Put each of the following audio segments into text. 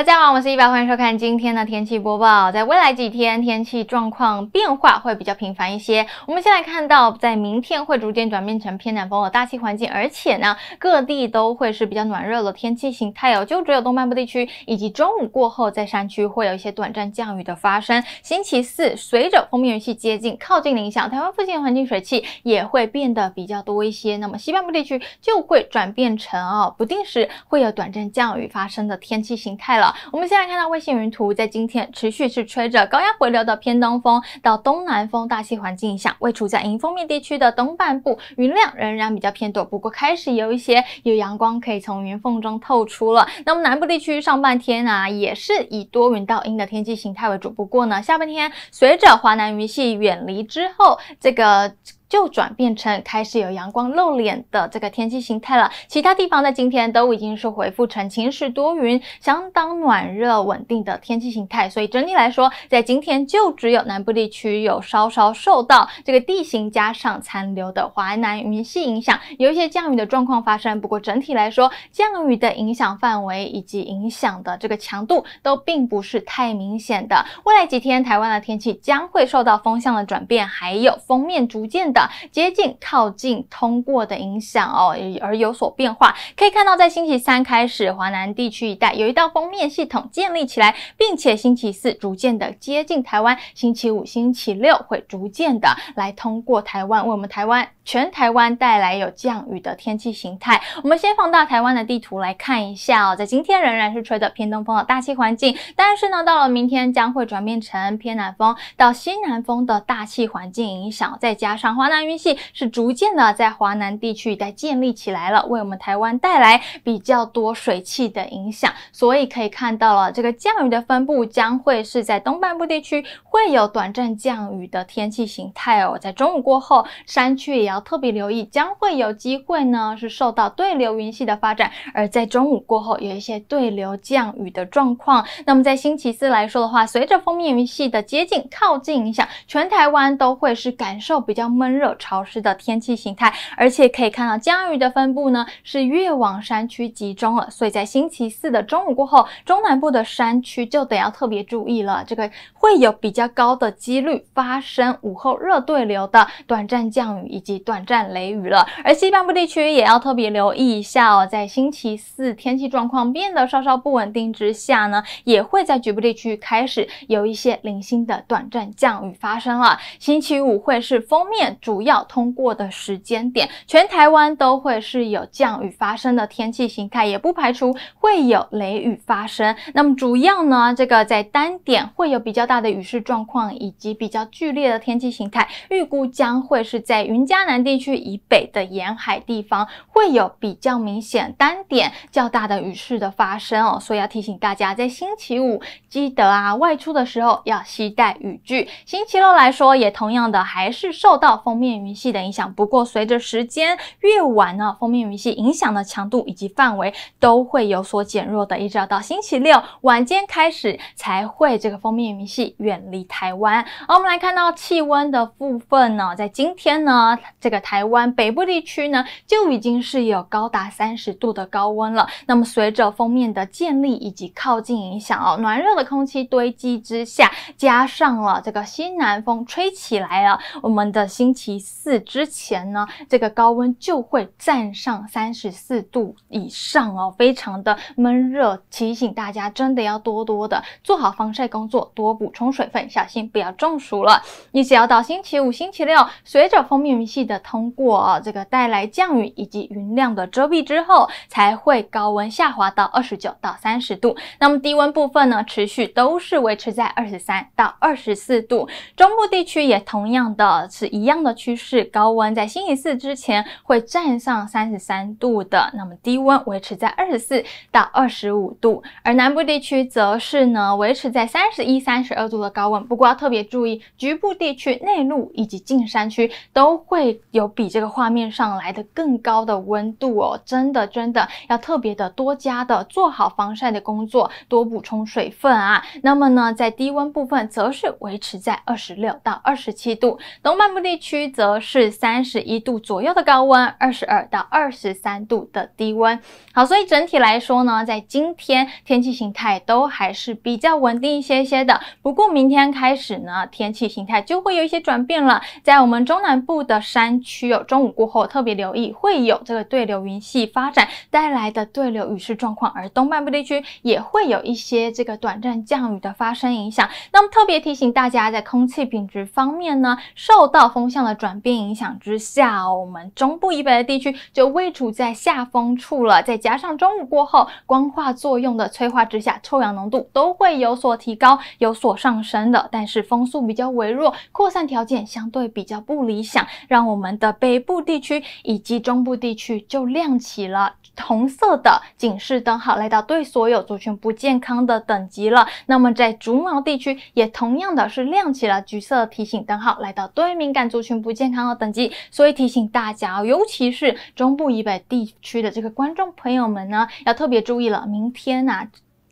大家好，我是一白，欢迎收看今天的天气播报。在未来几天，天气状况变化会比较频繁一些。我们先来看到，在明天会逐渐转变成偏南风的大气环境，而且呢，各地都会是比较暖热的天气形态哦。就只有东半部地区，以及中午过后在山区会有一些短暂降雨的发生。星期四，随着风面云系接近、靠近影响台湾附近环境，水汽也会变得比较多一些。那么西半部地区就会转变成哦，不定时会有短暂降雨发生的天气形态了。我们现在看到卫星云图，在今天持续是吹着高压回流的偏东风到东南风大气环境下，位处在迎风面地区的东半部，云量仍然比较偏多，不过开始有一些有阳光可以从云缝中透出了。那么南部地区上半天呢，也是以多云到阴的天气形态为主，不过呢，下半天随着华南云系远离之后，这个。就转变成开始有阳光露脸的这个天气形态了。其他地方在今天都已经是回复成晴时多云，相当暖热稳定的天气形态。所以整体来说，在今天就只有南部地区有稍稍受到这个地形加上残留的华南云系影响，有一些降雨的状况发生。不过整体来说，降雨的影响范围以及影响的这个强度都并不是太明显的。未来几天，台湾的天气将会受到风向的转变，还有风面逐渐的。接近、靠近、通过的影响哦，而有所变化。可以看到，在星期三开始，华南地区一带有一道封面系统建立起来，并且星期四逐渐的接近台湾，星期五、星期六会逐渐的来通过台湾，为我们台湾。全台湾带来有降雨的天气形态，我们先放大台湾的地图来看一下哦。在今天仍然是吹的偏东风的大气环境，但是呢，到了明天将会转变成偏南风到西南风的大气环境影响，再加上华南云系是逐渐的在华南地区一带建立起来了，为我们台湾带来比较多水汽的影响。所以可以看到了，这个降雨的分布将会是在东半部地区会有短暂降雨的天气形态哦。在中午过后，山区也要。特别留意，将会有机会呢，是受到对流云系的发展，而在中午过后有一些对流降雨的状况。那么在星期四来说的话，随着风面云系的接近、靠近影响，全台湾都会是感受比较闷热潮湿的天气形态，而且可以看到降雨的分布呢是越往山区集中了。所以在星期四的中午过后，中南部的山区就得要特别注意了，这个会有比较高的几率发生午后热对流的短暂降雨以及。短暂雷雨了，而西半部地区也要特别留意一下哦。在星期四天气状况变得稍稍不稳定之下呢，也会在局部地区开始有一些零星的短暂降雨发生了。星期五会是封面主要通过的时间点，全台湾都会是有降雨发生的天气形态，也不排除会有雷雨发生。那么主要呢，这个在单点会有比较大的雨势状况，以及比较剧烈的天气形态，预估将会是在云嘉南。地区以北的沿海地方会有比较明显单点较大的雨势的发生哦，所以要提醒大家，在星期五记得啊外出的时候要携带雨具。星期六来说，也同样的还是受到封面云系的影响，不过随着时间越晚呢，封面云系影响的强度以及范围都会有所减弱的，一直到到星期六晚间开始才会这个封面云系远离台湾。而我们来看到气温的部分呢，在今天呢。这个台湾北部地区呢，就已经是有高达三十度的高温了。那么随着封面的建立以及靠近影响哦，暖热的空气堆积之下，加上了这个西南风吹起来了，我们的星期四之前呢，这个高温就会站上三十四度以上哦，非常的闷热。提醒大家，真的要多多的做好防晒工作，多补充水分，小心不要中暑了。你只要到星期五、星期六，随着封面明细。的通过哦，这个带来降雨以及云量的遮蔽之后，才会高温下滑到二十九到三十度。那么低温部分呢，持续都是维持在二十三到二十四度。中部地区也同样的是一样的趋势，高温在星期四之前会站上三十三度的，那么低温维持在二十四到二十五度。而南部地区则是呢维持在三十一、三十二度的高温。不过要特别注意，局部地区内陆以及近山区都会。有比这个画面上来的更高的温度哦，真的真的要特别的多加的做好防晒的工作，多补充水分啊。那么呢，在低温部分则是维持在二十六到二十七度，东半部地区则是三十一度左右的高温，二十二到二十三度的低温。好，所以整体来说呢，在今天天气形态都还是比较稳定一些些的。不过明天开始呢，天气形态就会有一些转变了，在我们中南部的山。区哦，中午过后特别留意会有这个对流云系发展带来的对流雨势状况，而东半部地区也会有一些这个短暂降雨的发生影响。那么特别提醒大家，在空气品质方面呢，受到风向的转变影响之下，我们中部以北的地区就位处在下风处了。再加上中午过后光化作用的催化之下，臭氧浓度都会有所提高、有所上升的。但是风速比较微弱，扩散条件相对比较不理想，让我。我们的北部地区以及中部地区就亮起了红色的警示灯号，来到对所有族群不健康的等级了。那么在竹毛地区也同样的是亮起了橘色提醒灯号，来到对敏感族群不健康的等级。所以提醒大家，尤其是中部以北地区的这个观众朋友们呢，要特别注意了。明天呢。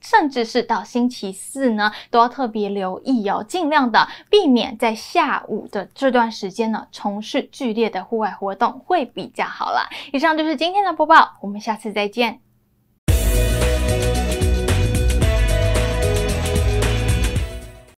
甚至是到星期四呢，都要特别留意哦，尽量的避免在下午的这段时间呢从事剧烈的户外活动，会比较好啦。以上就是今天的播报，我们下次再见。